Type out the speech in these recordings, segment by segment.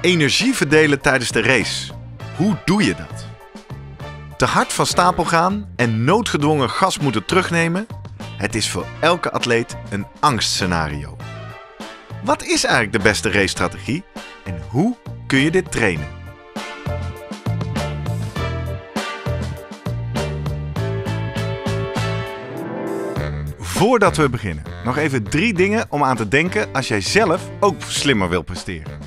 Energie verdelen tijdens de race. Hoe doe je dat? Te hard van stapel gaan en noodgedwongen gas moeten terugnemen? Het is voor elke atleet een angstscenario. Wat is eigenlijk de beste race strategie en hoe kun je dit trainen? Voordat we beginnen, nog even drie dingen om aan te denken als jij zelf ook slimmer wil presteren.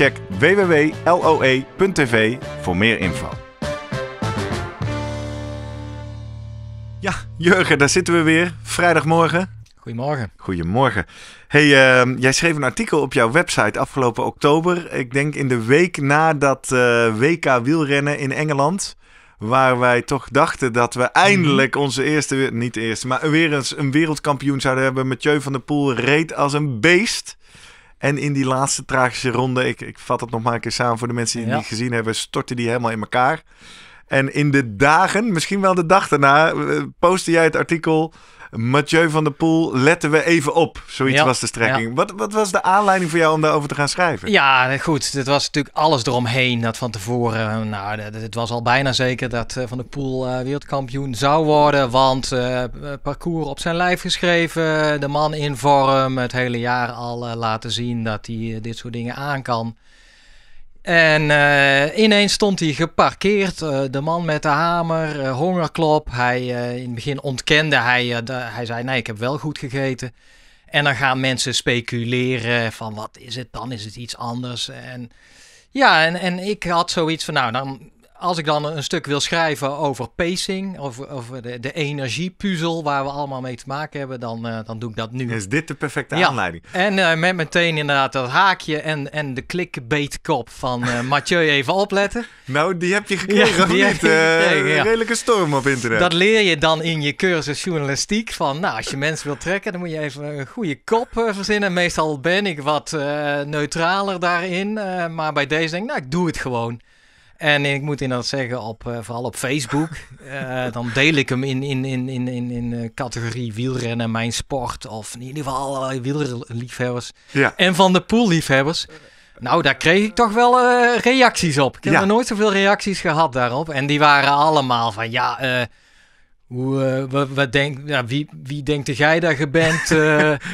Check www.loe.tv voor meer info. Ja, Jurgen, daar zitten we weer. Vrijdagmorgen. Goedemorgen. Goedemorgen. Hey, ehm, jij schreef een artikel op jouw website afgelopen oktober. Ik denk in de week na dat eh, WK wielrennen in Engeland. Waar wij toch dachten dat we mhm. eindelijk onze eerste, niet eerste, maar weer eens een wereldkampioen zouden hebben. Mathieu van der Poel reed als een beest. En in die laatste tragische ronde, ik, ik vat het nog maar een keer samen voor de mensen die het niet gezien hebben, stortte die helemaal in elkaar. En in de dagen, misschien wel de dag daarna, eh, postte jij het artikel Mathieu van der Poel, letten we even op. Zoiets was de strekking. Wat, wat, was de aanleiding voor jou om daarover te gaan schrijven? Ja, goed. Het was natuurlijk alles eromheen. Dat van tevoren, eh, nou, het was al bijna zeker dat eh, Van der Poel eh, wereldkampioen zou worden. Want parcours op zijn lijf geschreven. De man in vorm. Het hele jaar al laten zien dat hij dit soort dingen aan kan. En eh, ineens stond hij geparkeerd, eh, de man met de hamer, eh, hongerklop. Hij, in het begin ontkende hij, hij zei nee, ik heb wel goed gegeten. En dan gaan mensen speculeren van wat is het dan, is het iets anders. En ja, en, en ik had zoiets van nou, dan als ik dan een stuk wil schrijven over pacing, of, de, de energiepuzzel waar we allemaal mee te maken hebben, dan, eh, dan doe ik dat nu. Is dit de perfecte ja. aanleiding? En eh, met meteen inderdaad dat haakje en, en de klikbeetkop van eh, Mathieu even opletten. nou, die heb je gekregen, ja, niet? een Redelijke storm op internet. Dat leer je dan in je cursus journalistiek van, nou, als je mensen wil trekken, dan moet je even een goede kop verzinnen. Meestal ben ik wat neutraler daarin, maar bij deze denk ik, nou, ik doe het gewoon. En ik moet inderdaad zeggen, op, eh, vooral op Facebook, eh, dan deel ik hem in, in, in, in, in, in eh, categorie wielrennen, mijn sport. Of in ieder geval allerlei wielerliefhebbers. Ja. En van de poolliefhebbers. Nou, daar kreeg ik toch wel reacties op. Ik heb nog nooit zoveel reacties gehad daarop. En die waren allemaal van, ja, hoe, uh, wat, wat denk, ja, wie, wie denkt jij dat je bent?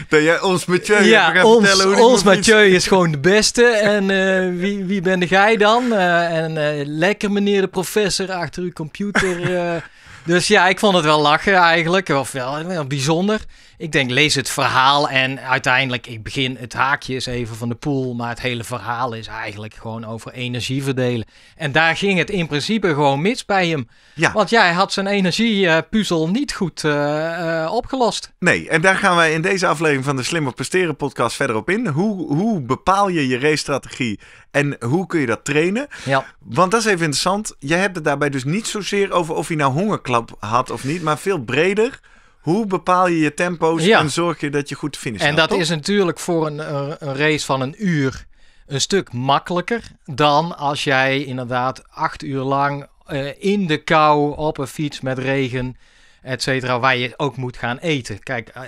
dat jij ons Mathieu ja, ons, hoe ons Mathieu is gewoon de beste. En eh, wie, wie ben jij dan? Eh, en lekker meneer de professor achter uw computer. dus ja, ik vond het wel lachen eigenlijk. Of wel, wel bijzonder. Ik denk, lees het verhaal en uiteindelijk, ik begin het haakje eens even van de pool, maar het hele verhaal is eigenlijk gewoon over energie verdelen. En daar ging het in principe gewoon mis bij hem. Ja. Want jij had zijn energiepuzzel niet goed eh, eh, opgelost. Nee, en daar gaan wij in deze aflevering van de Slimmer Presteren podcast verder op in. Hoe, hoe bepaal je je race-strategie en hoe kun je dat trainen? Ja. Want dat is even interessant. Je hebt het daarbij dus niet zozeer over of hij nou hongerklap had of niet, maar veel breder hoe bepaal je je tempo's en zorg je dat je goed finisht? En dat is natuurlijk voor een, eh, een, race van een uur een stuk makkelijker dan als jij inderdaad acht uur lang eh, in de kou op een fiets met regen, et waar je ook moet gaan eten. Kijk, eh,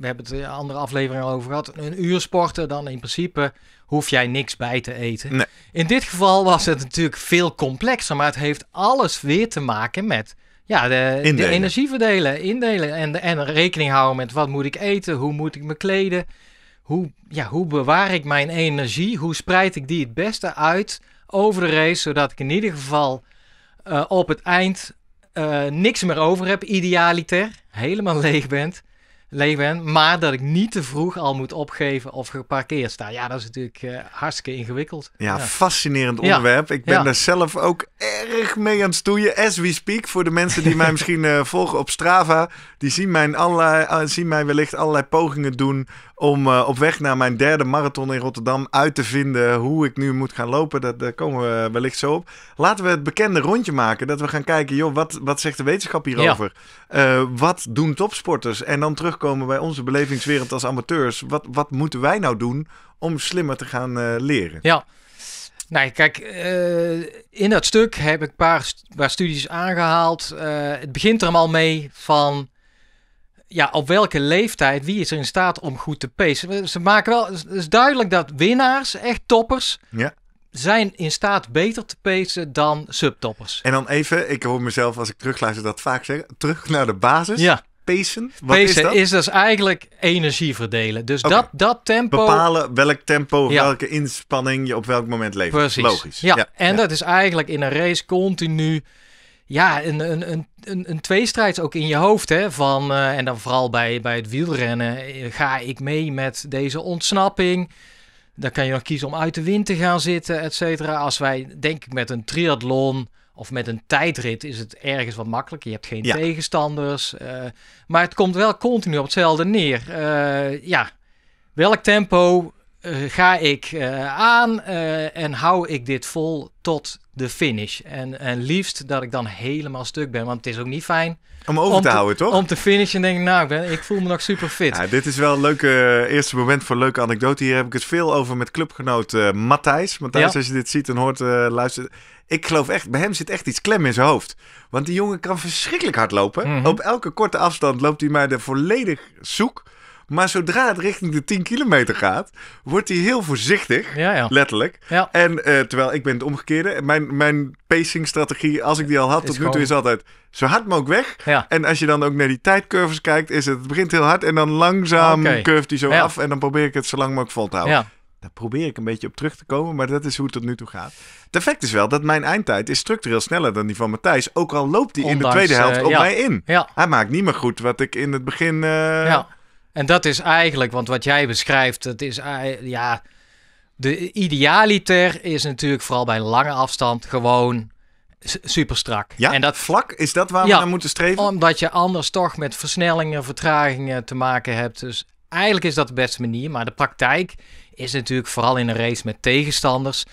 we hebben het in andere aflevering al over gehad. Een uur sporten, dan in principe hoef jij niks bij te eten. In dit geval was het natuurlijk veel complexer, maar het heeft alles weer te maken met ja, de, energie verdelen, indelen en, en rekening houden met wat moet ik eten, hoe moet ik me kleden, hoe, ja, hoe bewaar ik mijn energie, hoe spreid ik die het beste uit over de race, zodat ik in ieder geval eh, op het eind eh, niks meer over heb, idealiter, helemaal leeg bent Leven, Maar dat ik niet te vroeg al moet opgeven of geparkeerd sta. Ja, dat is natuurlijk eh, hartstikke ingewikkeld. Ja, fascinerend onderwerp. Ik ben daar zelf ook erg mee aan het stoeien. As we speak. Voor de mensen die mij misschien eh, volgen op Strava. Die zien, mijn allerlei, eh, zien mij wellicht allerlei pogingen doen om op weg naar mijn derde marathon in Rotterdam uit te vinden hoe ik nu moet gaan lopen. Dat, daar komen we wellicht zo op. Laten we het bekende rondje maken. Dat we gaan kijken, joh, wat, wat zegt de wetenschap hierover? wat doen topsporters? En dan terug terugkomen bij onze belevingswereld als amateurs. Wat, wat moeten wij nou doen om slimmer te gaan eh, leren? Ja. Nou, kijk, eh, in dat stuk heb ik een paar, studies aangehaald. Eh, het begint er al mee van, ja, op welke leeftijd, wie is er in staat om goed te pacen? Ze maken wel, het is duidelijk dat winnaars, echt toppers, ja zijn in staat beter te pacen dan subtoppers. En dan even, ik hoor mezelf als ik terugluister dat vaak zeggen, terug naar de basis. Ja pacen? Wat is dat? is dus eigenlijk energie verdelen. Dus dat, dat tempo... Bepalen welk tempo, welke inspanning je op welk moment levert. Logisch. Ja, en dat is eigenlijk in een race continu... Ja, een, een, een, een, een tweestrijd ook in je hoofd. Hè, van, eh, en dan vooral bij, bij het wielrennen. Eh, ga ik mee met deze ontsnapping? Dan kan je nog kiezen om uit de wind te gaan zitten, et cetera. Als wij, denk ik, met een triathlon of met een tijdrit is het ergens wat makkelijker. Je hebt geen tegenstanders. Eh, maar het komt wel continu op hetzelfde neer. Eh, ja, welk tempo eh, ga ik aan en hou ik dit vol tot de finish. En, en liefst dat ik dan helemaal stuk ben. Want het is ook niet fijn. Om over te, houden, toch? Om te finishen denk ik, nou, ik, ben, ik voel me nog super fit. Ja, dit is wel een leuke eh, eerste moment voor een leuke anekdote. Hier heb ik het veel over met clubgenoot eh, Matthijs. Matthijs, als je dit ziet en hoort, uh, luister. Ik geloof echt, bij hem zit echt iets klem in zijn hoofd. Want die jongen kan verschrikkelijk hard lopen. Mhm. Op elke korte afstand loopt hij mij de volledig zoek. Maar zodra het richting de 10 kilometer gaat, wordt hij heel voorzichtig. Letterlijk. Ja. En eh, terwijl ik ben het omgekeerde. Mijn, mijn pacing-strategie, als ik die al had tot nu toe, is altijd zo hard mogelijk weg. Ja. En als je dan ook naar die tijdcurves kijkt, is het, begint heel hard en dan langzaam okay. die hij zo af. En dan probeer ik het zo lang mogelijk vol te houden. Ja. Daar probeer ik een beetje op terug te komen, maar dat is hoe het tot nu toe gaat. Het effect is wel dat mijn eindtijd is structureel sneller dan die van Matthijs. Ook al loopt hij in de tweede helft eh, op mij in. Hij maakt niet meer goed wat ik in het begin... Uh, en dat is eigenlijk, want wat jij beschrijft, dat is ja. De idealiter is natuurlijk vooral bij lange afstand gewoon super strak. Ja, en dat vlak is dat waar we naar moeten streven. Omdat je anders toch met versnellingen, vertragingen te maken hebt. Dus eigenlijk is dat de beste manier. Maar de praktijk is natuurlijk vooral in een race met tegenstanders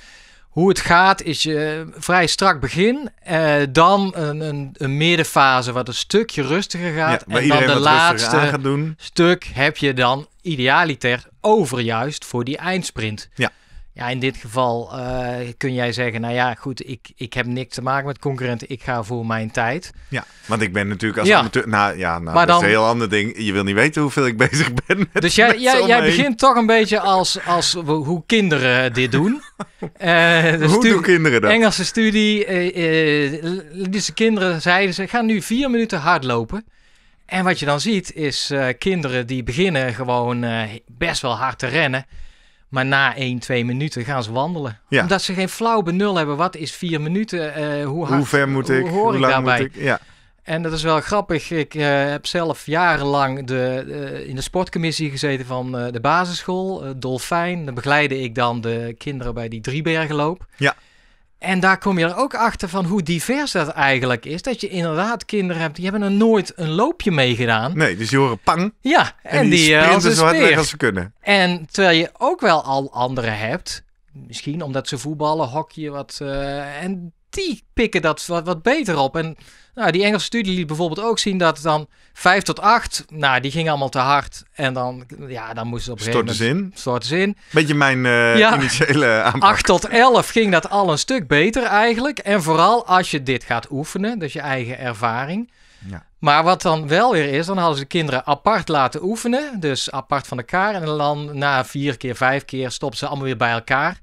hoe het gaat is je eh, vrij strak begin, eh, dan een, een, een, middenfase wat een stukje rustiger gaat. Ja, en dan de laatste stuk heb je dan idealiter over juist voor die eindsprint. Ja. Ja, in dit geval eh, kun jij zeggen, nou ja, goed, ik, ik heb niks te maken met concurrenten, ik ga voor mijn tijd. Ja, want ik ben natuurlijk als amateur, nou ja, nou, maar dat dan, is een heel ander ding. Je wil niet weten hoeveel ik bezig ben Dus jij, jij, jij begint toch een beetje als, als hoe kinderen dit doen. Eh, hoe doen kinderen dat? Engelse studie, uh, dus de kinderen zeiden ze, gaan nu vier minuten hardlopen. En wat je dan ziet is kinderen die beginnen gewoon best wel hard te rennen. Maar na 1, 2 minuten gaan ze wandelen. Ja. Omdat ze geen flauw benul hebben. Wat is 4 minuten? Eh, hoe, hoe ver moet ik? Hoe, hoor lang ik daarbij? moet ik? Ja. En dat is wel grappig. Ik eh, heb zelf jarenlang de, eh, in de sportcommissie gezeten van de basisschool, Dolfijn. Dan begeleide ik dan de kinderen bij die Driebergenloop. Ja. En daar kom je er ook achter van hoe divers dat eigenlijk is. Dat je inderdaad kinderen hebt, die hebben er nooit een loopje mee gedaan. Nee, dus die horen pang. Ja, en, en die, die eh, sprinten zo hard weg als ze kunnen. En terwijl je ook wel al anderen hebt misschien omdat ze voetballen, hockey, wat. Eh, en die pikken dat wat, beter op. En nou, die Engelse studie liet bijvoorbeeld ook zien dat dan 5 tot 8, nou, die gingen allemaal te hard. En dan, ja, dan moesten ze op een gegeven zin. Beetje mijn uh, initiële aanpak. 8 tot 11 ging dat al een stuk beter eigenlijk. En vooral als je dit gaat oefenen, dus je eigen ervaring. Ja. Maar wat dan wel weer is, dan hadden ze de kinderen apart laten oefenen. Dus apart van elkaar. En dan na vier keer, vijf keer stopten ze allemaal weer bij elkaar.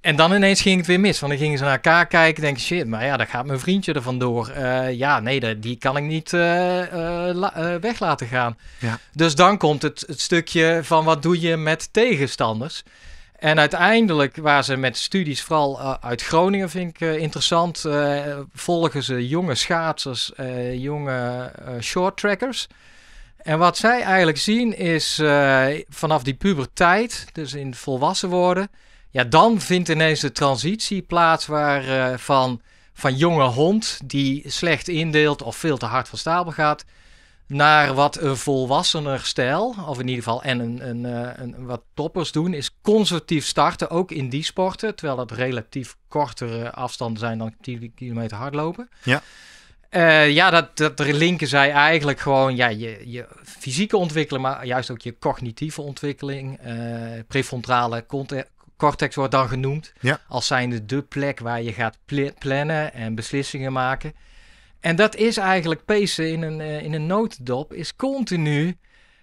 En dan ineens ging het weer mis. Want dan gingen ze naar elkaar kijken. Denk shit, maar ja, daar gaat mijn vriendje er vandoor. Eh, ja, nee, die kan ik niet uh, weg laten gaan. Ja. Dus dan komt het, het, stukje van wat doe je met tegenstanders. En uiteindelijk waren ze met studies, vooral uit Groningen vind ik interessant, volgen ze jonge schaatsers, jonge short trackers. En wat zij eigenlijk zien is vanaf die puberteit, dus in volwassen worden, ja, dan vindt ineens de transitie plaats waar, eh, van, van jonge hond die slecht indeelt of veel te hard van stapel gaat, naar wat een volwassener stijl, of in ieder geval en een, een, eh, een, wat toppers doen, is conservatief starten, ook in die sporten, terwijl dat relatief kortere afstanden zijn dan 10 kilometer hardlopen. Ja. Eh, ja, dat, dat linken zij eigenlijk gewoon ja, je, je fysieke ontwikkeling, maar juist ook je cognitieve ontwikkeling, prefrontale prefrontale Cortex wordt dan genoemd als zijnde de plek waar je gaat plannen en beslissingen maken. En dat is eigenlijk pezen in een, eh, in een notendop, is continu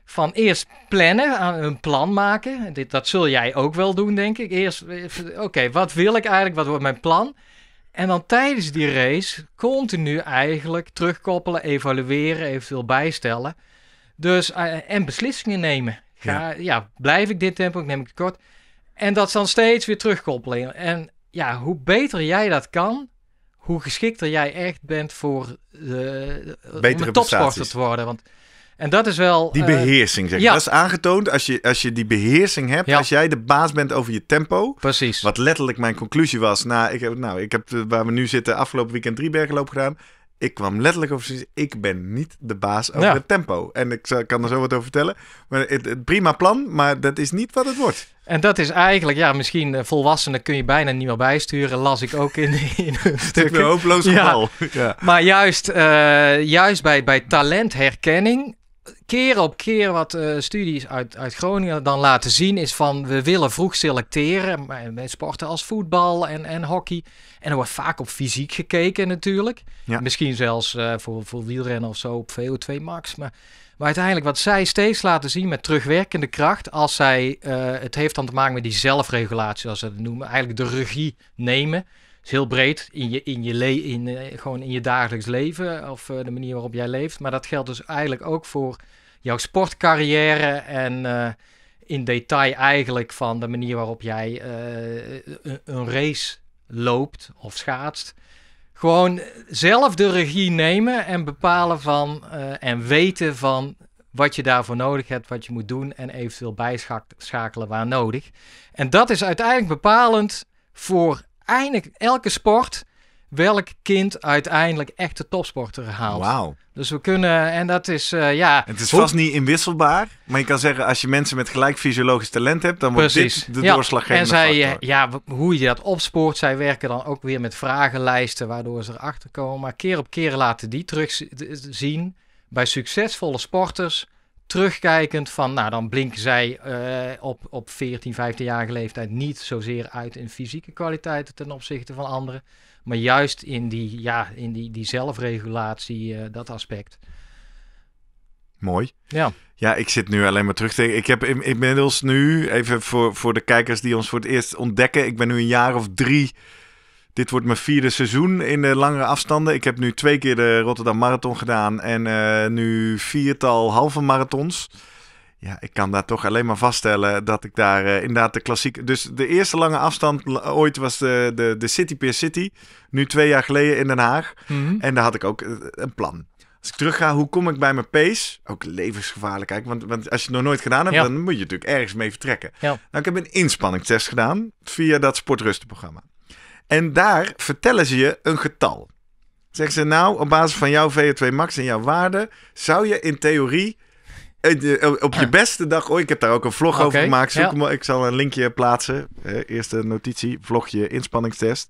van eerst plannen, eh, een plan maken. Dit, dat zul jij ook wel doen, denk ik. Eerst, eh, oké, wat wil ik eigenlijk? Wat wordt mijn plan? En dan tijdens die race continu eigenlijk terugkoppelen, evalueren, eventueel bijstellen. Dus, en beslissingen nemen. Ga, ja. ja. blijf ik dit tempo? Ik Neem ik het kort? En dat dan steeds weer terugkoppelen. En ja, hoe beter jij dat kan, hoe geschikter jij echt bent voor de, topsporter te worden. Want, en dat is wel... Die eh, beheersing, zeg ja. Dat is aangetoond. Als je, als je die beheersing hebt, als jij de baas bent over je tempo. Precies. Wat letterlijk mijn conclusie was. Nou, ik heb, nou, ik heb waar we nu zitten afgelopen weekend drie bergenloop gedaan. Ik kwam letterlijk over ik ben niet de baas over het tempo. En ik kan er zo wat over vertellen. Maar het prima plan, maar dat is niet wat het wordt. En dat is eigenlijk, ja, misschien eh, volwassenen kun je bijna niet meer bijsturen. Las ik ook in, in een stuk. hopeloos geval. Ja. Maar juist, eh, juist bij, bij talentherkenning keer op keer wat eh, studies uit, uit Groningen dan laten zien is van we willen vroeg selecteren eh, met sporten als voetbal en, en hockey. En er wordt vaak op fysiek gekeken natuurlijk. Misschien zelfs eh, voor, voor wielrennen of zo op VO2 max. Maar, uiteindelijk wat zij steeds laten zien met terugwerkende kracht als zij, het heeft dan te maken met die zelfregulatie zoals ze het noemen, eigenlijk de regie nemen is heel breed in je, in je, le in, eh, gewoon in je dagelijks leven eh, of eh, de manier waarop jij leeft. Maar dat geldt dus eigenlijk ook voor jouw sportcarrière en in detail eigenlijk van de manier waarop jij een, een, race loopt of schaatst. Gewoon zelf de regie nemen en bepalen van en weten van wat je daarvoor nodig hebt, wat je moet doen en eventueel bijschakelen waar nodig. En dat is uiteindelijk bepalend voor eindelijk elke sport welk kind uiteindelijk echt de topsporter haalt. Dus we kunnen, en dat is, eh, ja... Het is vast niet inwisselbaar, maar je kan zeggen... als je mensen met gelijk fysiologisch talent hebt... dan wordt dit de ja. doorslaggevende En zij, eh, ja, hoe je dat opspoort... zij werken dan ook weer met vragenlijsten... waardoor ze erachter komen. Maar keer op keer laten die terug zien... bij succesvolle sporters terugkijkend van, nou dan blinken zij eh, op, op 14, 15-jarige leeftijd niet zozeer uit in fysieke kwaliteiten ten opzichte van anderen, maar juist in die, ja, in die, die zelfregulatie, eh, dat aspect. Mooi. Ja. Ja, ik zit nu alleen maar terug tegen. Ik heb inmiddels nu, even voor, voor de kijkers die ons voor het eerst ontdekken, ik ben nu een jaar of drie dit wordt mijn vierde seizoen in de langere afstanden. Ik heb nu twee keer de Rotterdam Marathon gedaan en uh, nu viertal halve marathons. Ja, ik kan daar toch alleen maar vaststellen dat ik daar eh, inderdaad de klassiek... Dus de eerste lange afstand ooit was de, de, de City Pier City. Nu twee jaar geleden in Den Haag. Mhm. En daar had ik ook eh, een plan. Als ik terug ga, hoe kom ik bij mijn pace? Ook levensgevaarlijk, kijk. Want, want als je het nog nooit gedaan hebt, dan moet je natuurlijk ergens mee vertrekken. Ja. Nou, ik heb een inspanningstest gedaan via dat sportrustenprogramma. En daar vertellen ze je een getal. Zeggen ze nou, op basis van jouw VO2 max en jouw waarde, zou je in theorie eh, eh, op je beste dag, oh, ik heb daar ook een vlog over gemaakt. Zoek ja. ik zal een linkje plaatsen. eerste notitie, vlogje, inspanningstest.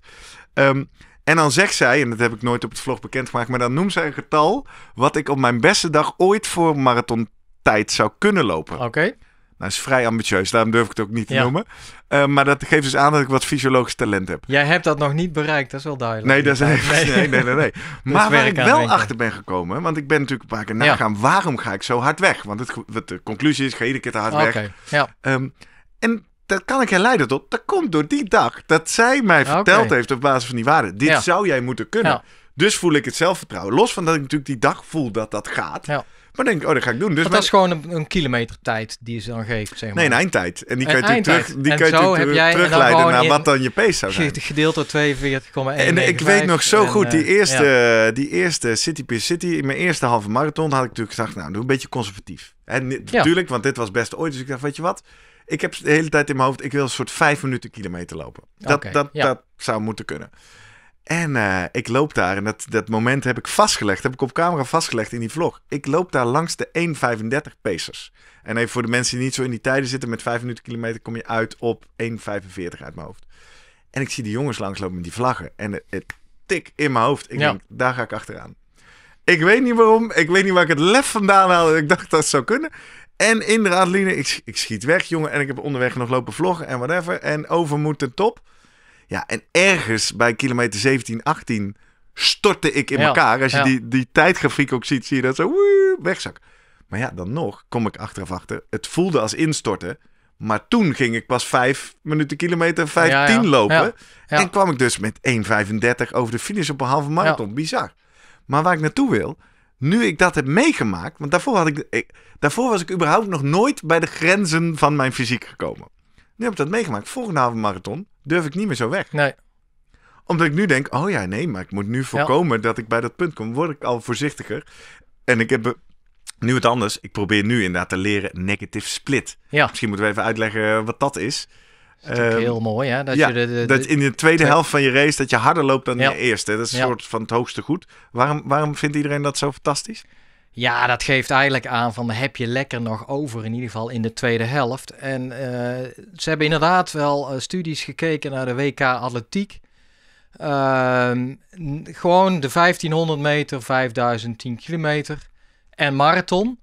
Ehm, en dan zegt zij, en dat heb ik nooit op het vlog bekendgemaakt, maar dan noemt zij een getal wat ik op mijn beste dag ooit voor marathon tijd zou kunnen lopen. Oké. Nou, is vrij ambitieus, daarom durf ik het ook niet te noemen. Eh, maar dat geeft dus aan dat ik wat fysiologisch talent heb. Jij hebt dat nog niet bereikt, dat is wel duidelijk. Nee, dat is nee. nee, nee, nee, maar waar ik wel achter ben gekomen, want ik ben natuurlijk een paar keer nagaan, ja. waarom ga ik zo hard weg? Want het, wat de conclusie is, ga iedere keer te hard okay. weg. Ja. Ehm, en dat kan ik herleiden tot, dat komt door die dag dat zij mij verteld heeft op basis van die waarde. Dit zou jij moeten kunnen. Dus voel ik het zelfvertrouwen. Los van dat ik natuurlijk die dag voel dat dat gaat. Ja. Maar denk ik, oh, dat ga ik doen. Dus was dat is gewoon een, een kilometer tijd die ze dan geeft, zeg maar. Nee, een eindtijd. En die kan je terug, die je terugleiden naar wat dan je pace zou zijn. Gedeeld door 42,1 En ik weet nog zo goed, die eh, eerste, die eerste City per City, in mijn eerste halve marathon had ik natuurlijk gedacht, nou, doe een beetje conservatief. En natuurlijk, want dit was best ooit, dus ik dacht, weet je wat... Ik heb de hele tijd in mijn hoofd, ik wil een soort vijf minuten kilometer lopen. Dat, dat, dat zou moeten kunnen. En eh, ik loop daar en dat, dat moment heb ik vastgelegd, heb ik op camera vastgelegd in die vlog. Ik loop daar langs de 1,35 pacers. En even voor de mensen die niet zo in die tijden zitten, met 5 minuten kilometer kom je uit op 1,45 uit mijn hoofd. En ik zie die jongens langslopen met die vlaggen. En het, tik in mijn hoofd. Ik denk, daar ga ik achteraan. Ik weet niet waarom. Ik weet niet waar ik het lef vandaan haalde. Ik dacht dat het zou kunnen. En inderdaad, Line, ik, ik schiet weg, jongen. En ik heb onderweg nog lopen vloggen en whatever. En over moet de top. Ja, en ergens bij kilometer 17, 18 stortte ik in elkaar. Als je die, die tijdgrafiek ook ziet, zie je dat zo wegzak. Maar ja, dan nog kom ik achteraf achter. Het voelde als instorten. Maar toen ging ik pas 5 minuten kilometer 15 lopen. En kwam ik dus met 1,35 over de finish op een halve marathon. Bizar. Maar waar ik naartoe wil, nu ik dat heb meegemaakt. Want daarvoor, had ik, daarvoor was ik überhaupt nog nooit bij de grenzen van mijn fysiek gekomen. Nu heb ik dat meegemaakt. Volgende avond marathon durf ik niet meer zo weg. Nee. Omdat ik nu denk, oh ja, nee, maar ik moet nu voorkomen dat ik bij dat punt kom. Word ik al voorzichtiger. En ik heb nu het anders. Ik probeer nu inderdaad te leren negative split. Ja. Misschien moeten we even uitleggen eh, wat dat is. is ehm, heel mooi, hè? Dat, ja, je dat in de tweede helft van je race dat je harder loopt dan in je eerste. Dat is een soort van het hoogste goed. Waarom, waarom vindt iedereen dat zo fantastisch? Ja, dat geeft eigenlijk aan van heb je lekker nog over, in ieder geval in de tweede helft. En eh, ze hebben inderdaad wel eh, studies gekeken naar de WK Atletiek. Ehm, gewoon de 1500 meter, 5010 kilometer en marathon.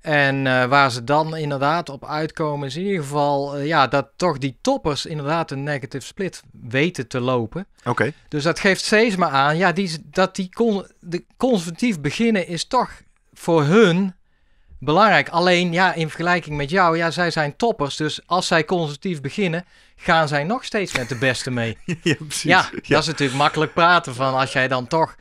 En eh, waar ze dan inderdaad op uitkomen is in ieder geval ja, dat toch die toppers inderdaad een negative split weten te lopen. Oké. Dus dat geeft steeds maar aan ja, die, dat die kon de conservatief beginnen is toch voor hun belangrijk. Alleen ja, in vergelijking met jou, ja, zij zijn toppers. Dus als zij conservatief beginnen, gaan zij nog steeds met de beste mee. ja, precies. ja, dat is natuurlijk makkelijk praten van als jij dan toch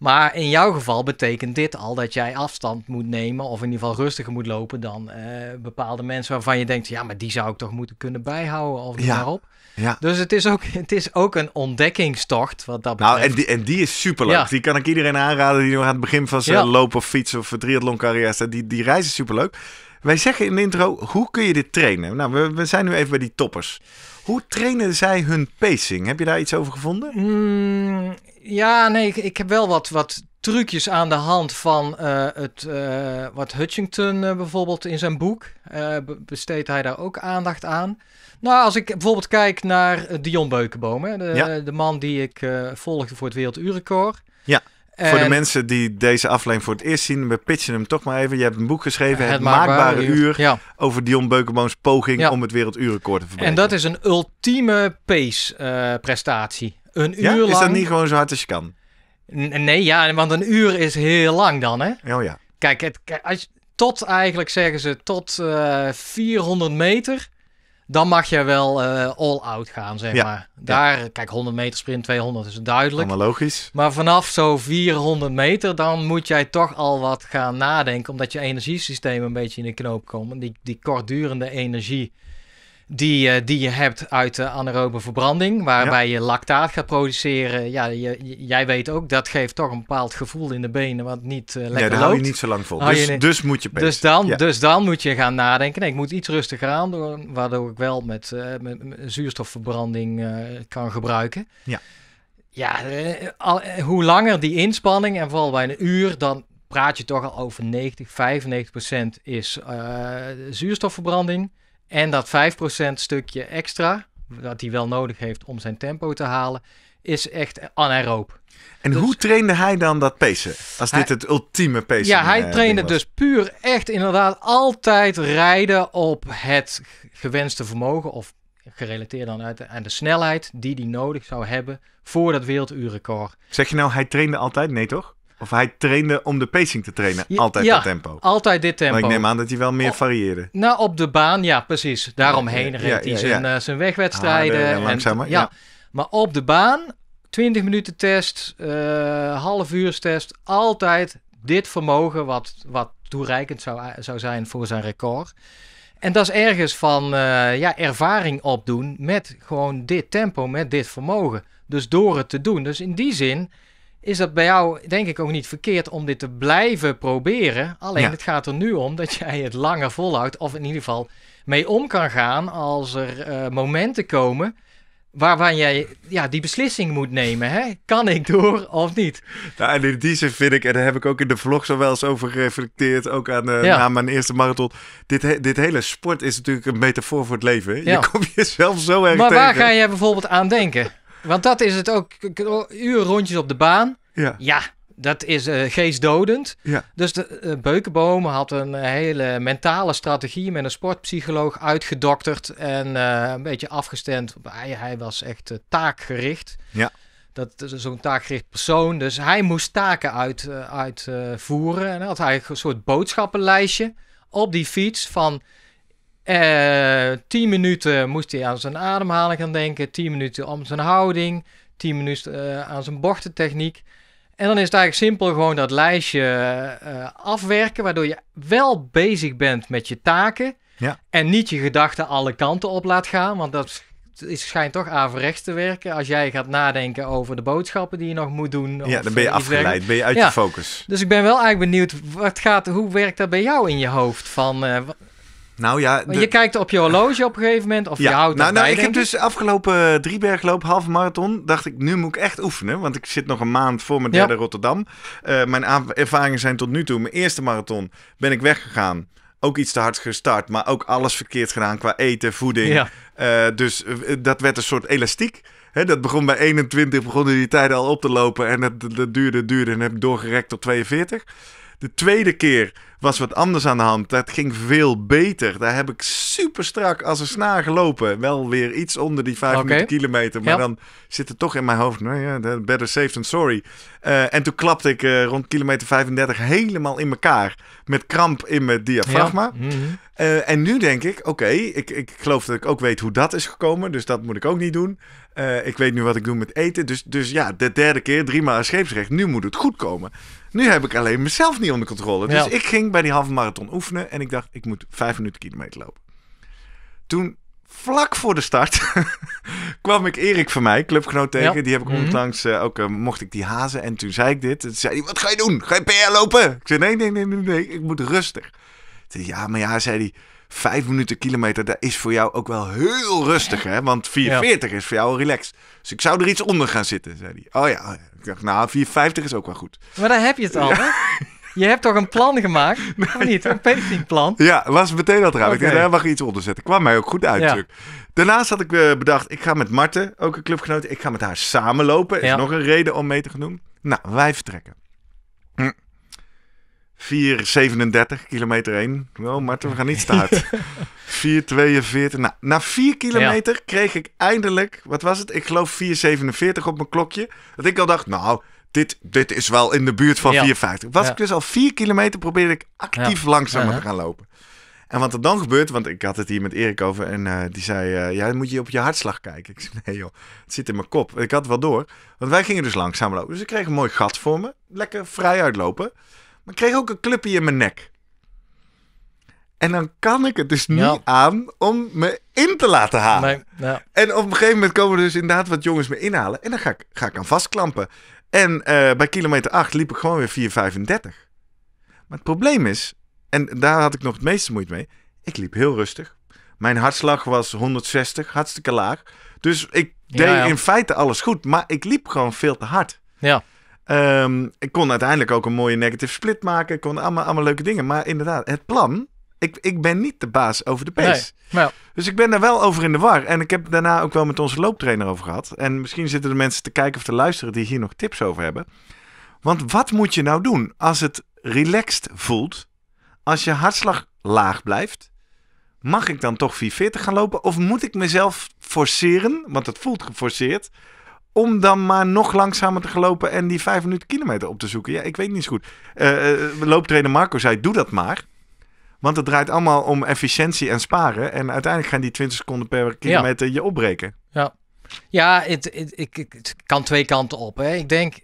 maar in jouw geval betekent dit al dat jij afstand moet nemen, of in ieder geval rustiger moet lopen dan eh, bepaalde mensen waarvan je denkt, ja, maar die zou ik toch moeten kunnen bijhouden of daarop. Ja. Dus het is, ook, het is ook een ontdekkingstocht wat dat betreft. Nou, en die, en die is superleuk. Ja. Die kan ik iedereen aanraden die nog aan het begin van zijn lopen of fietsen of carrière staat. Die, die reis is superleuk. Wij zeggen in de intro, hoe kun je dit trainen? Nou, we, we zijn nu even bij die toppers. Hoe trainen zij hun pacing? Heb je daar iets over gevonden? Mm, ja, nee, ik, heb wel wat, wat trucjes aan de hand van eh, het, eh, wat Hutchington eh, bijvoorbeeld in zijn boek besteedt hij daar ook aandacht aan. Nou, als ik bijvoorbeeld kijk naar Dion Beukenboom, hè, de, de, man die ik volgde voor het werelduurrecord. Ja. Voor de mensen die deze afleiding voor het eerst zien, we pitchen hem toch maar even. Je hebt een boek geschreven, Het, Maakbare, Uur, over Dion Beukenboom's poging om het werelduurrecord te verbreken. En dat is een ultieme pace-prestatie. Eh, een uur lang... Is dat niet gewoon zo hard als je kan? nee, ja, want een uur is heel lang dan, hè? Oh ja. Kijk, het, als, tot eigenlijk zeggen ze tot 400 eh, meter dan mag je wel eh, all-out gaan, zeg maar. Daar, kijk, 100 meter sprint, 200 is duidelijk. Allemaal logisch. Maar vanaf zo'n 400 meter, dan moet jij toch al wat gaan nadenken. Omdat je energiesysteem een beetje in de knoop komt. Die, die kortdurende energie die, eh, die je hebt uit de anaerobe verbranding, waarbij je lactaat gaat produceren. Ja, je, jij weet ook, dat geeft toch een bepaald gevoel in de benen wat niet uh, lekker Ja, daar hou je niet zo lang vol. Dus, dus, moet je Dus dan, dus dan moet je gaan nadenken. Nee, ik moet iets rustiger aan, waardoor ik wel met, eh, met, zuurstofverbranding kan gebruiken. Ja. Ja, hoe langer die inspanning, en vooral bij een uur, dan praat je toch al over 90, 95 procent is zuurstofverbranding. En dat 5% stukje extra, dat hij wel nodig heeft om zijn tempo te halen, is echt anaeroop. En hoe dus- trainde hij dan dat peesen? Als dit het ultieme was. Ja, hij eh, trainde dus puur echt inderdaad altijd rijden op het gewenste vermogen. Of gerelateerd dan uit aan de snelheid die hij nodig zou hebben voor dat werelduurrecord. Zeg je nou hij trainde altijd? Nee toch? Of hij trainde om de pacing te trainen. Altijd ja, tempo. altijd dit tempo. Maar ik neem aan dat hij wel meer varieerde. Nou, op de baan, ja, precies. Daaromheen reed hij zijn, eh, zijn wegwedstrijden. en langzamer, ja. Maar op de baan, 20 minuten test, uh, half uur test. Altijd dit vermogen wat, wat toereikend zou, zou zijn voor zijn record. En dat is ergens van eh, ja, ervaring opdoen met gewoon dit tempo, met dit vermogen. Dus door het te doen. Dus in die zin is dat bij jou denk ik ook niet verkeerd om dit te blijven proberen. Alleen het gaat er nu om dat jij het langer volhoudt of in ieder geval mee om kan gaan als er eh, momenten komen waarvan jij ja, die beslissing moet nemen. Hè? Kan ik door of niet? Nou, en in die zin vind ik, en daar heb ik ook in de vlog zo wel eens over gereflecteerd, ook aan, eh, na mijn eerste marathon. Dit, dit hele sport is natuurlijk een metafoor voor het leven. Ja. Je komt jezelf zo erg maar Maar waar ga jij bijvoorbeeld aan denken? Want dat is het ook. Uren rondjes op de baan. Ja. Ja, dat is uh, geestdodend. Ja. Dus de uh, Beukenboom had een eh, hele mentale strategie met een sportpsycholoog uitgedokterd en een beetje afgestemd. Hij, hij was echt taakgericht. Ja. Dat is zo'n taakgericht persoon. Dus hij moest taken uitvoeren. Uit, en dan had hij een soort boodschappenlijstje op die fiets van 10 eh, minuten moest hij aan zijn ademhaling gaan denken. 10 minuten om zijn houding. 10 minuten eh, aan zijn bochtentechniek. En dan is het eigenlijk simpel gewoon dat lijstje eh, afwerken, waardoor je wel bezig bent met je taken. En niet je gedachten alle kanten op laat gaan, want dat is, schijnt toch averechts te werken. Als jij gaat nadenken over de boodschappen die je nog moet doen. Ja, dan ben je afgeleid, ben je uit je focus. Dus ik ben wel eigenlijk benieuwd, wat gaat, hoe werkt dat bij jou in je hoofd? Van, nou ja... Je kijkt op je horloge op een gegeven moment of je houdt Nou, nou bij, dus ik heb dus afgelopen eh, bergloop, halve marathon, dacht ik, nu moet ik echt oefenen. Want ik zit nog een maand voor mijn derde Rotterdam. Eh, mijn ervaringen zijn tot nu toe, mijn eerste marathon ben ik weggegaan ook iets te hard gestart, maar ook alles verkeerd gedaan qua eten, voeding. Eh, dus dat werd een soort elastiek. dat begon bij 21, begonnen die tijden al op te lopen. En dat, dat duurde, duurde en heb doorgerekt tot 42. De tweede keer was wat anders aan de hand. Dat ging veel beter. Daar heb ik super strak als een snaar gelopen. Wel weer iets onder die 500 kilometer. Maar dan zit het toch in mijn hoofd. Nou ja, better safe than sorry. Eh, en toen klapte ik eh, rond kilometer 35 helemaal in elkaar. Met kramp in mijn diafragma. Mhm. Eh, en nu denk ik, oké, ik, ik geloof dat ik ook weet hoe dat is gekomen. Dus dat moet ik ook niet doen. ik weet nu wat ik doe met eten. Dus, dus ja, de derde keer, drie maal scheepsrecht. Nu moet het goed komen. Nu heb ik alleen mezelf niet onder controle. Dus ik ging bij die halve marathon oefenen en ik dacht, ik moet vijf minuten kilometer lopen. Toen, vlak voor de start, kwam ik Erik van mij, clubgenoot tegen. Die heb ik mhm. ondanks, eh, ook, eh, mocht ik die hazen. En toen zei ik dit. En zei hij, wat ga je doen? Ga je PR lopen? Ik zei, nee, nee, nee, nee, nee ik moet rustig. Zei, ja, maar ja, zei hij, vijf minuten kilometer, dat is voor jou ook wel heel rustig, hè? Want 440 is voor jou relaxed. Dus ik zou er iets onder gaan zitten, zei hij. Oh ja, oh ik dacht, nou, 450 is ook wel goed. Maar daar heb je het al, hè? Je hebt toch een plan gemaakt? Of niet? Een pacingplan. Ja, was meteen dat raar. Ik daar mag iets onder zetten. Kwam mij ook goed uit. Daarnaast had ik eh, bedacht, ik ga met Marten, ook een clubgenoot, ik ga met haar lopen. Is nog een reden om mee te genoemd. Nou, wij vertrekken. Hm. 4,37 kilometer 1. Oh, Marten, we gaan niet starten. 4,42. Nou, na 4 kilometer kreeg ik eindelijk, wat was het? Ik geloof 4,47 op mijn klokje. Dat ik al dacht, nou, dit, dit is wel in de buurt van 450. Was ik dus al vier kilometer probeerde ik actief langzamer te gaan lopen. En wat er dan gebeurt, want ik had het hier met Erik over en eh, die zei, eh, ja, dan moet je op je hartslag kijken. Ik zei, nee joh, het zit in mijn kop. Ik had het wel door, want wij gingen dus langzaam lopen. Dus ik kreeg een mooi gat voor me, lekker vrij uitlopen. Maar ik kreeg ook een clubje in mijn nek. En dan kan ik het dus niet aan om me in te laten halen. En op een gegeven moment komen er dus inderdaad wat jongens me inhalen. En dan ga ik, ga ik aan vastklampen. En eh, bij kilometer 8 liep ik gewoon weer 4,35. Maar het probleem is, en daar had ik nog het meeste moeite mee, ik liep heel rustig. Mijn hartslag was 160, hartstikke laag. Dus ik deed in feite alles goed, maar ik liep gewoon veel te hard. Ja. Ehm, ik kon uiteindelijk ook een mooie negative split maken. Ik kon allemaal, allemaal leuke dingen. Maar inderdaad, het plan ik, ik ben niet de baas over de pace. Nee, Dus ik ben daar wel over in de war. En ik heb daarna ook wel met onze looptrainer over gehad. En misschien zitten er mensen te kijken of te luisteren die hier nog tips over hebben. Want wat moet je nou doen als het relaxed voelt? Als je hartslag laag blijft? Mag ik dan toch 440 gaan lopen? Of moet ik mezelf forceren, want het voelt geforceerd, om dan maar nog langzamer te gaan lopen en die 5 kilometer op te zoeken? Ja, ik weet niet zo goed. Eh, eh, looptrainer Marco zei, doe dat maar. Want het draait allemaal om efficiëntie en sparen. En uiteindelijk gaan die 20 seconden per kilometer je opbreken. Ja, ja het, kan twee kanten op. Hè. Ik denk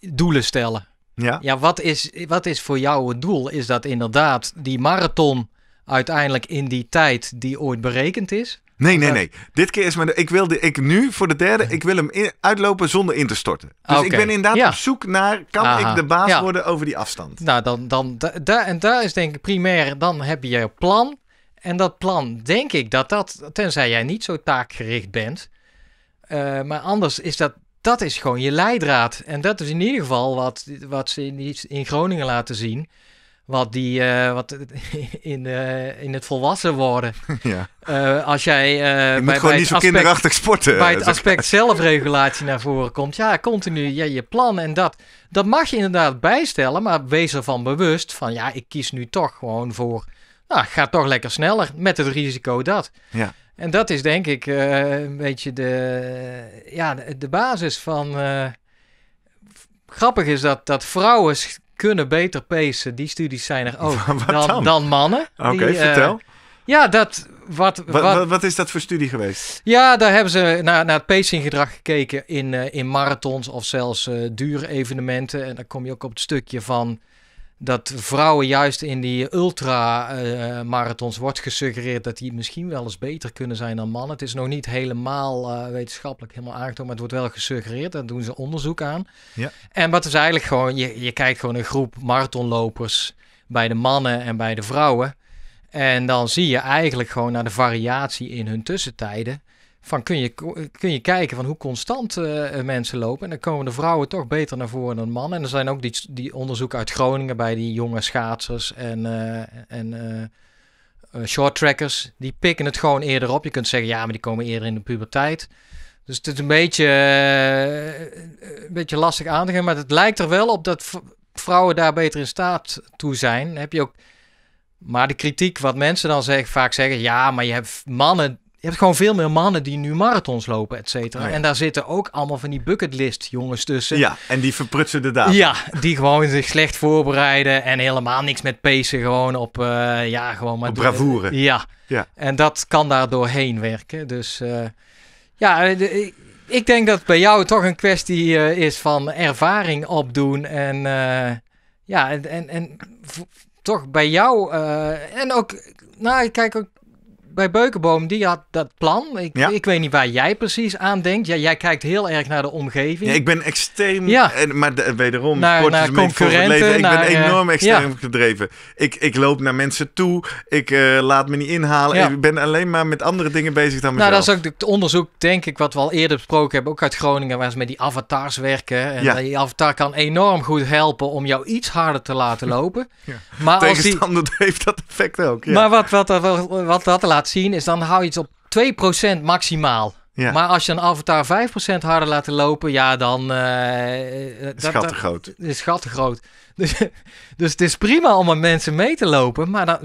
doelen stellen. Ja, ja wat, is, wat is voor jou het doel? Is dat inderdaad die marathon uiteindelijk in die tijd die ooit berekend is? Nee, nee, eh, nee. Dit keer is mijn. Ik wil ik nu voor de derde. Ik wil hem uitlopen zonder in te storten. Dus ik ben inderdaad op zoek naar. Kan ik de baas worden over die afstand? Nou, dan, dan daar en daar is denk ik primair. Dan heb je je plan. En dat plan, denk ik dat dat, tenzij jij niet zo taakgericht bent. Eh, maar anders is dat. Dat is gewoon je leidraad. En dat is in ieder geval wat, wat ze in, in Groningen laten zien wat die eh, wat in, eh, in het volwassen worden. Ja. Eh, als jij je moet bij, gewoon bij niet zo aspect, kinderachtig sporten. het aspect zelfregulatie naar voren komt. Ja, continu ja, je plan en dat. Dat mag je inderdaad bijstellen, maar wees ervan bewust van ja, ik kies nu toch gewoon voor. Nou, ga toch lekker sneller met het risico dat. Ja. En dat is denk ik een beetje de, ja, de, de basis van. grappig is dat, dat vrouwen kunnen beter pacen, die studies zijn er ook, dan, dan? mannen. Oké, eh, vertel. ja, dat, wat wat, wat, is dat voor studie geweest? Ja, daar hebben ze naar, naar het pacinggedrag gekeken in, eh, in marathons of zelfs uh, eh, dure evenementen. En dan kom je ook op het stukje van dat vrouwen juist in die ultramarathons eh, marathons wordt gesuggereerd dat die misschien wel eens beter kunnen zijn dan mannen. Het is nog niet helemaal eh, wetenschappelijk helemaal aangetoond, maar het wordt wel gesuggereerd. Daar doen ze onderzoek aan. Ja. En wat is eigenlijk gewoon, je, je kijkt gewoon een groep marathonlopers bij de mannen en bij de vrouwen. En dan zie je eigenlijk gewoon naar de variatie in hun tussentijden van kun je, kun je kijken van hoe constant eh, eh, mensen lopen. En dan komen de vrouwen toch beter naar voren dan mannen. En er zijn ook die, die onderzoeken uit Groningen bij die jonge schaatsers en, uh, en uh, short trackers. Die pikken het gewoon eerder op. Je kunt zeggen, ja, maar die komen eerder in de puberteit. Dus het is een beetje, een beetje lastig aan te gaan. Maar het lijkt er wel op dat vrouwen daar beter in staat toe zijn. heb je ook... Maar de kritiek wat mensen dan zeggen, vaak zeggen, ja, maar je hebt mannen je hebt gewoon veel meer mannen die nu marathons lopen, et cetera. Oh en daar zitten ook allemaal van die bucketlist jongens tussen. Ja, en die verprutsen de daad. Ja, die gewoon zich slecht voorbereiden en helemaal niks met pacen. Gewoon op, uh, ja, gewoon maar... Op bravoure. Ja. ja, en dat kan daar doorheen werken. Dus eh, ja, eh, ik denk dat bij jou toch een kwestie is van ervaring opdoen. En ja, en, en, en toch bij jou en ook... Nou, kijk, ook bij Beukenboom, die had dat plan. Ik, ik weet niet waar jij precies aan denkt. Jij, jij kijkt heel erg naar de omgeving. Ja, ik ben extreem, ja. en, maar de, wederom, naar, voor naar concurrenten. Ik ben eh, enorm extreem gedreven. Ik, ik loop naar mensen toe. Ik eh, laat me niet inhalen. Ik ben alleen maar met andere dingen bezig dan mezelf. Nou, dat is ook het onderzoek, denk ik, wat we al eerder besproken hebben. Ook uit Groningen, waar ze met die avatars werken. En die avatar kan enorm goed helpen om jou iets harder te laten lopen. Maar Tegenstander als die... heeft dat effect ook. Maar wat, wat, wat, wat, dat zien, is dan hou je het op 2% maximaal. Ja. Maar als je een avatar 5% harder laat lopen, ja, dan... Uh, is dat, groot. Is te groot. Dus, dus het is prima om met mensen mee te lopen, maar dan,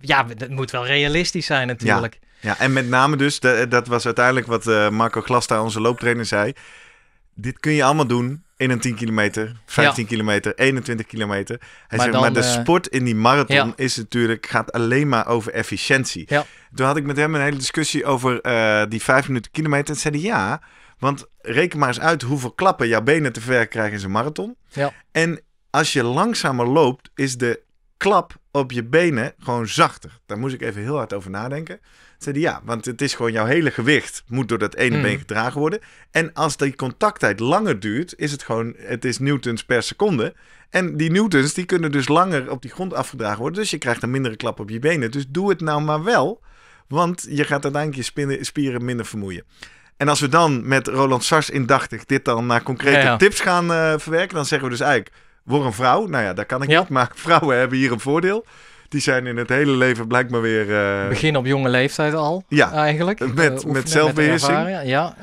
ja, dat moet wel realistisch zijn natuurlijk. Ja, ja en met name dus, dat was uiteindelijk wat uh, Marco Glasta, onze looptrainer, zei. Dit kun je allemaal doen in een 10 kilometer, 15 kilometer, 21 kilometer. Hij maar zegt, maar de eh, sport in die marathon is natuurlijk, gaat alleen maar over efficiëntie. Toen had ik met hem een hele discussie over eh, die 5 minuten kilometer. En zei ja, want reken maar eens uit hoeveel klappen jouw benen te ver krijgen in zo'n marathon. En als je langzamer loopt, is de klap op je benen gewoon zachter. Daar moest ik even heel hard over nadenken zei ja, want het is gewoon jouw hele gewicht moet door dat ene hmm. been gedragen worden. En als die contacttijd langer duurt, is het gewoon, het is newtons per seconde. En die newtons die kunnen dus langer op die grond afgedragen worden. Dus je krijgt een mindere klap op je benen. Dus doe het nou maar wel, want je gaat uiteindelijk je spieren minder vermoeien. En als we dan met Roland Sars indachtig dit dan naar concrete tips gaan eh, verwerken, dan zeggen we dus eigenlijk: word een vrouw. Nou ja, daar kan ik niet, maar vrouwen hebben hier een voordeel. Die zijn in het hele leven blijkbaar weer... Eh, Begin op jonge leeftijd al, ja, eh, eigenlijk. Met, met eh, zelfbeheersing. ja,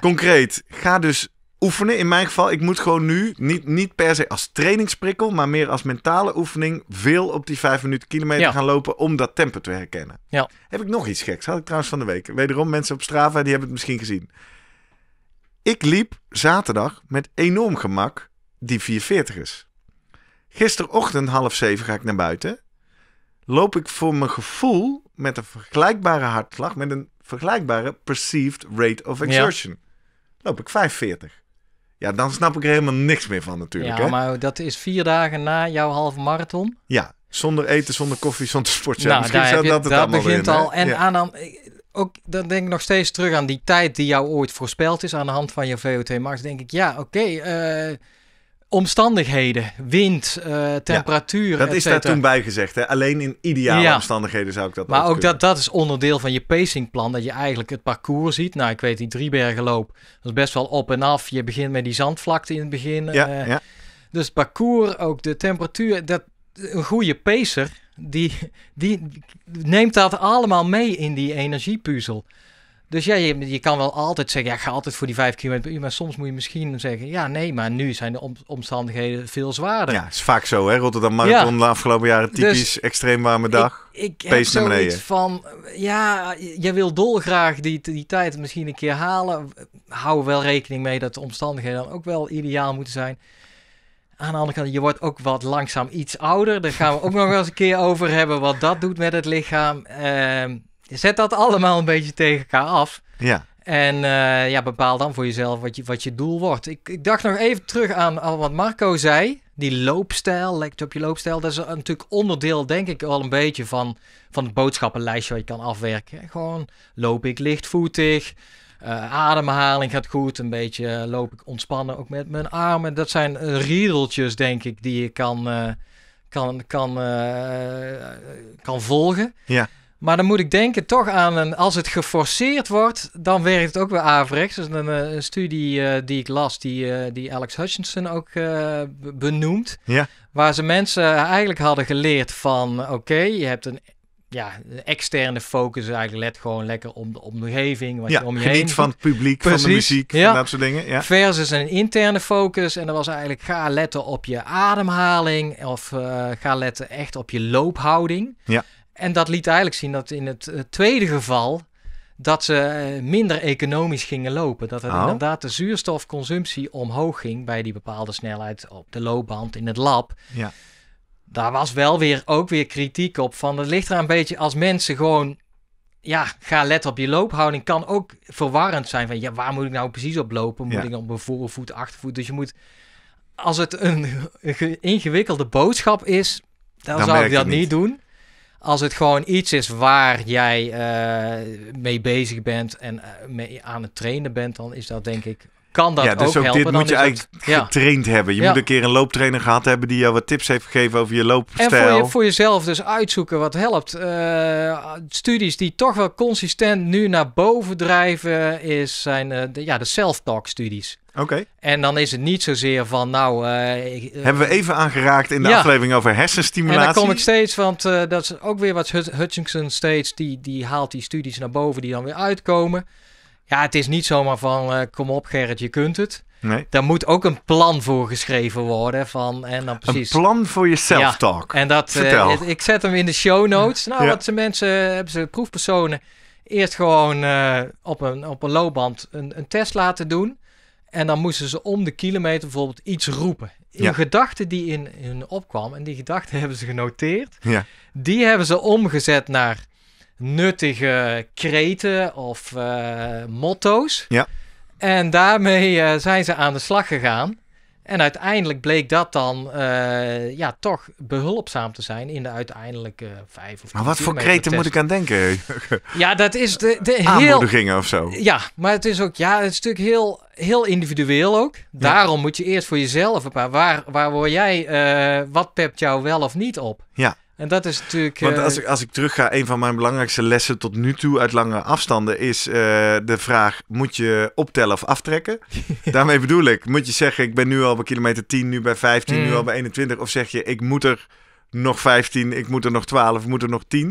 Concreet, ga dus oefenen. In mijn geval, ik moet gewoon nu, niet, niet per se als trainingsprikkel, maar meer als mentale oefening, veel op die vijf minuten kilometer gaan lopen om dat tempo te herkennen. Ja. Heb ik nog iets geks? Had ik trouwens van de week. Wederom, mensen op Strava, die hebben het misschien gezien. Ik liep zaterdag met enorm gemak die 440ers. Gisterochtend half zeven ga ik naar buiten. Loop ik voor mijn gevoel met een vergelijkbare hartslag, met een vergelijkbare perceived rate of exertion. Loop ik 45. Ja, dan snap ik er helemaal niks meer van natuurlijk. Ja, maar dat is vier dagen na jouw halve marathon. Ja, zonder eten, zonder koffie, zonder sport. Nou, Misschien zou dat het dat begint al. En aan, ook, dan denk ik nog steeds terug aan die tijd die jou ooit voorspeld is aan de hand van je VOT Max. denk ik, ja, oké, okay, eh, Omstandigheden, wind, eh, temperatuur. Ja, dat is daar toen bij gezegd. Hè? Alleen in ideale omstandigheden zou ik dat Maar ook dat, dat is onderdeel van je pacingplan. Dat je eigenlijk het parcours ziet. Nou, ik weet die driebergenloop. Dat is best wel op en af. Je begint met die zandvlakte in het begin. Ja, eh. ja. Dus parcours, ook de temperatuur. Dat, een goede pacer, die, die neemt dat allemaal mee in die energiepuzzel. Dus ja, je, kan wel altijd zeggen, ja, ga altijd voor die 5 km per u, Maar soms moet je misschien zeggen, ja, nee, maar nu zijn de omstandigheden veel zwaarder. Ja, is vaak zo, hè? Rotterdam Marathon ja. de afgelopen jaren dus typisch extreem warme dag. Ik, ik heb naar van, ja, je wil dolgraag die, die tijd misschien een keer halen. Hou wel rekening mee dat de omstandigheden dan ook wel ideaal moeten zijn. Aan de andere kant, je wordt ook wat langzaam iets ouder. Daar gaan we ook nog wel eens een keer over hebben wat dat doet met het lichaam. Uh, Zet dat allemaal een beetje tegen elkaar af. Ja. En eh, ja, bepaal dan voor jezelf wat je, wat je doel wordt. Ik, ik dacht nog even terug aan, wat Marco zei. Die loopstijl, lekt op je loopstijl. Dat is natuurlijk onderdeel, denk ik, al een beetje van, van het boodschappenlijstje wat je kan afwerken. Gewoon loop ik lichtvoetig. Eh, ademhaling gaat goed. Een beetje eh, loop ik ontspannen ook met mijn armen. Dat zijn riedeltjes, denk ik, die je kan, kan, kan, kan volgen. Ja. Maar dan moet ik denken toch aan een, als het geforceerd wordt, dan werkt het ook weer averechts. Dus een, eh, een studie eh, die ik las, die, eh, die Alex Hutchinson ook uh, benoemt. Ja. Waar ze mensen eigenlijk hadden geleerd van, oké, je hebt een ja, externe focus eigenlijk let gewoon lekker om de omgeving, wat ja, je om je heen van het publiek, van de muziek, dat soort dingen. Ja. Versus een interne focus en dat was eigenlijk ga letten op je ademhaling of ga letten echt op je loophouding. Ja. En dat liet eigenlijk zien dat in het eh, tweede geval dat ze eh, minder economisch gingen lopen. Dat het oh. inderdaad de zuurstofconsumptie omhoog ging bij die bepaalde snelheid op de loopband in het lab. Ja. Daar was wel weer ook weer kritiek op van het ligt er een beetje als mensen gewoon ja, ga let op je loophouding. Kan ook verwarrend zijn van ja, waar moet ik nou precies op lopen? Moet ik op mijn voorvoet, achtervoet? Dus je moet als het een, een ingewikkelde boodschap is, dan, dan zou ik dat niet doen als het gewoon iets is waar jij eh, mee bezig bent en eh, mee aan het trainen bent, dan is dat denk ik kan dat ja, dus ook, helpen. Dit moet je eigenlijk getraind hebben. Je moet een keer een looptrainer gehad hebben die jou wat tips heeft gegeven over je loopstijl. En voor, je, voor jezelf dus uitzoeken wat helpt. Eh, studies die toch wel consistent nu naar boven drijven is, zijn eh, de, ja, de self-talk studies. Oké. En dan is het niet zozeer van, nou... Eh, hebben we even aangeraakt in de aflevering over hersenstimulatie. En kom ik steeds, want dat is ook weer wat Hutchinson steeds... Die, die haalt die studies naar boven die dan weer uitkomen. Ja, het is niet zomaar van eh, kom op Gerrit, je kunt het. Nee. Daar moet ook een plan voor geschreven worden. Van, en dan precies, een plan voor je self-talk. en dat, uh, ik, zet hem in de show notes. Nou, wat ze mensen hebben ze proefpersonen eerst gewoon eh, op, een, op een loopband een, een, test laten doen. En dan moesten ze om de kilometer bijvoorbeeld iets roepen. Een ja. gedachte die in hun opkwam, en die gedachte hebben ze genoteerd. Ja. Die hebben ze omgezet naar nuttige kreten of eh, motto's. Ja. En daarmee eh, zijn ze aan de slag gegaan. En uiteindelijk bleek dat dan eh, ja, toch behulpzaam te zijn in de uiteindelijke vijf of Maar wat voor kreten moet ik aan denken? ja, dat is de, de heel... Aanmoedigingen of zo. Ja, maar het is ook ja, het stuk heel, heel individueel ook. Daarom moet je eerst voor jezelf paar. Waar, waar word jij, wat pept jou wel of niet op? Ja. En dat is natuurlijk. Want als eh, ik, als ik terugga, een van mijn belangrijkste lessen tot nu toe uit lange afstanden is eh, de vraag: moet je optellen of aftrekken? Daarmee bedoel ik, moet je zeggen: ik ben nu al bij kilometer 10, nu bij 15, nu mm. al bij 21? Of zeg je: ik moet er nog 15, ik moet er nog 12, ik moet er nog 10?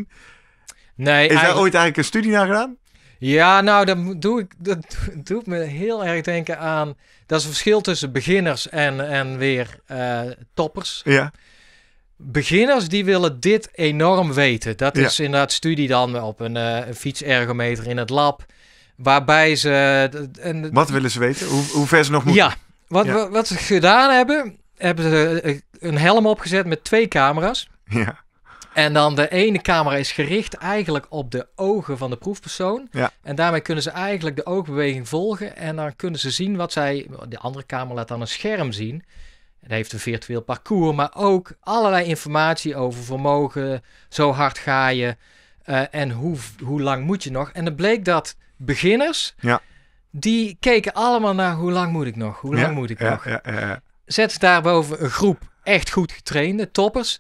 Nee, is eigenlijk... daar ooit eigenlijk een studie naar gedaan? Ja, nou, dat, doe ik, dat doet me heel erg denken aan. Dat is het verschil tussen beginners en, en weer eh, toppers. Ja beginners die willen dit enorm weten. Dat is inderdaad studie dan op een, eh, een fietsergometer in het lab. Waarbij ze... En, wat willen ze weten? Hoe, hoe ver ze nog moeten? Ja, wat, wat ze gedaan hebben, hebben ze eh, een helm opgezet met twee camera's. Ja. En dan de ene camera is gericht eigenlijk op de ogen van de proefpersoon. Ja. En daarmee kunnen ze eigenlijk de oogbeweging volgen. En dan kunnen ze zien wat zij. De andere camera laat dan een scherm zien. Het heeft een virtueel parcours, maar ook allerlei informatie over vermogen. Zo hard ga je. Eh, en hoe, hoe lang moet je nog? En het bleek dat beginners, ja. die keken allemaal naar hoe lang moet ik nog? Hoe lang moet ik ja, nog? Zet daarboven een groep echt goed getrainde toppers.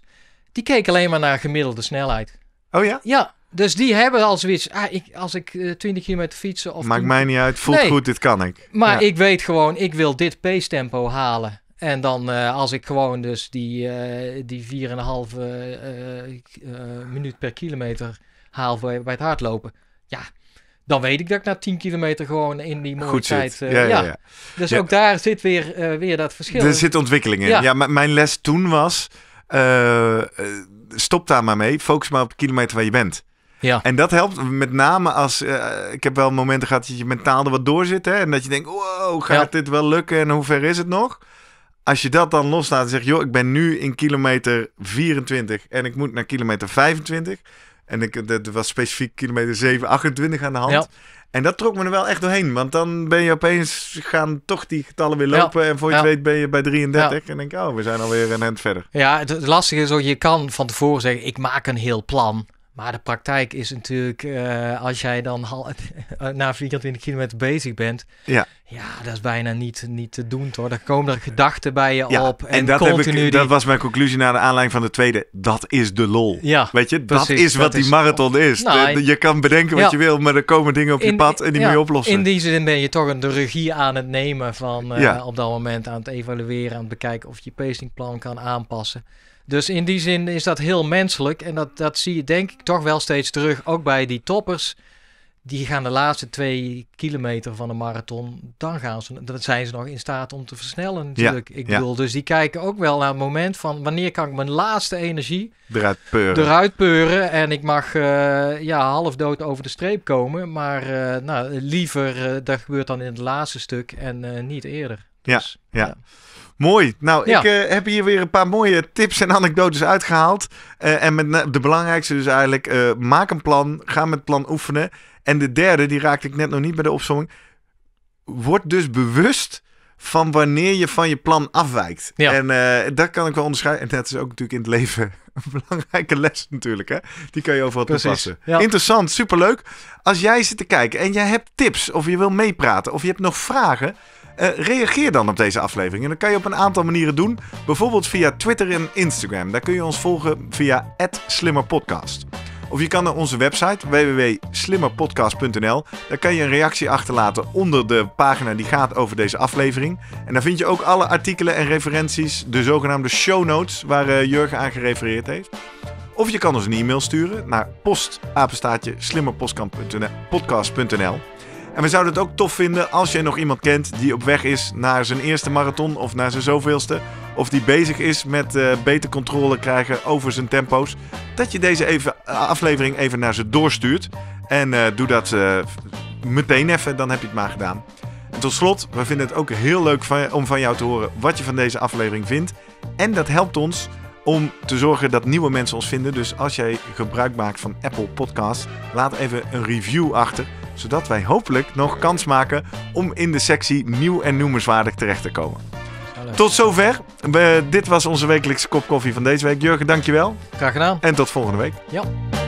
Die keken alleen maar naar gemiddelde snelheid. Oh ja? Ja, dus die hebben als zoiets. Ah, als ik 20 eh, kilometer fietsen of... Maakt mij niet uit, voelt goed, dit kan ik. Maar ik weet gewoon, ik wil dit pace tempo halen. En dan eh, als ik gewoon dus die, uh, die 4,5 uh, eh, minuut per kilometer haal bij, bij, het hardlopen. Ja, dan weet ik dat ik na 10 kilometer gewoon in die mooie tijd... Ja, ja, Dus ook daar zit weer, weer dat verschil. Er zit ontwikkeling in. Ja, mijn les toen was... stop daar maar mee. Focus maar op de kilometer waar je bent. Ja. En dat helpt met name als... ik heb wel momenten gehad dat je mentaal er wat door zit. Hè, en dat je denkt, wow, gaat dit wel lukken? En hoe ver is het nog? als je dat dan loslaat en zegt, joh, ik ben nu in kilometer 24 en ik moet naar kilometer 25. En ik, dat was specifiek kilometer 7, 28 aan de hand. En dat trok me er wel echt doorheen. Want dan ben je opeens gaan toch die getallen weer lopen. En voor je weet ben je bij 33. En denk oh, we zijn alweer een hand verder. Ja, het, lastige is ook, je kan van tevoren zeggen, ik maak een heel plan. Maar de praktijk is natuurlijk, eh, als jij dan na 24 kilometer bezig bent, ja. Ja, dat is bijna niet, niet te doen, hoor. Daar komen er gedachten bij je op. En, en dat, heb ik, dat was mijn conclusie naar de aanleiding van de tweede. Dat is de lol. Ja, Weet je, dat is wat die marathon is. Nou, de, je kan bedenken wat je wil, maar er komen dingen op je pad en die moet je oplossen. In die zin ben je toch een, de regie aan het nemen van eh, op dat moment aan het evalueren, aan het bekijken of je pacingplan kan aanpassen. Dus in die zin is dat heel menselijk. En dat, dat zie je denk ik toch wel steeds terug, ook bij die toppers die gaan de laatste twee kilometer van de marathon, dan gaan ze, dan zijn ze nog in staat om te versnellen natuurlijk. Ja, ik bedoel, dus die kijken ook wel naar het moment van wanneer kan ik mijn laatste energie eruit peuren, en ik mag uh, ja, half dood over de streep komen, maar eh, nou, liever eh, dat gebeurt dan in het laatste stuk en niet eerder. Dus, ja. ja. Mooi. Nou, ik heb hier weer een paar mooie tips en anekdotes uitgehaald. en met de belangrijkste dus eigenlijk, maak een plan, ga met plan oefenen. En de derde, die raakte ik net nog niet bij de opzomming. Word dus bewust van wanneer je van je plan afwijkt. Ja. En uh, dat kan ik wel onderscheiden. En dat is ook natuurlijk in het leven een belangrijke les natuurlijk. Hè? Die kan je overal toepassen. Ja. Interessant, superleuk. Als jij zit te kijken en jij hebt tips of je wil meepraten of je hebt nog vragen... Eh, reageer dan op deze aflevering. En dat kan je op een aantal manieren doen. Bijvoorbeeld via Twitter en Instagram. Daar kun je ons volgen via slimmerpodcast. Of je kan naar onze website www.slimmerpodcast.nl. Daar kan je een reactie achterlaten onder de pagina die gaat over deze aflevering. En daar vind je ook alle artikelen en referenties, de zogenaamde show notes waar uh, Jurgen aan gerefereerd heeft. Of je kan ons een e-mail sturen naar postapenstaatje slimmerpodcast.nl. En we zouden het ook tof vinden als jij nog iemand kent die op weg is naar zijn eerste marathon of naar zijn zoveelste. Of die bezig is met eh, beter controle krijgen over zijn tempo's. Dat je deze even, eh, aflevering even naar ze doorstuurt. En eh, doe dat meteen even, dan heb je het maar gedaan. En tot slot, we vinden het ook heel leuk van, om van jou te horen wat je van deze aflevering vindt. En dat helpt ons om te zorgen dat nieuwe mensen ons vinden. Dus als jij gebruik maakt van Apple Podcasts, laat even een review achter zodat wij hopelijk nog kans maken om in de sectie nieuw en noemenswaardig terecht te komen. Tot zover. dit was onze wekelijkse kop koffie van deze week. Jurgen, dankjewel. Graag gedaan. En tot volgende week. Ja.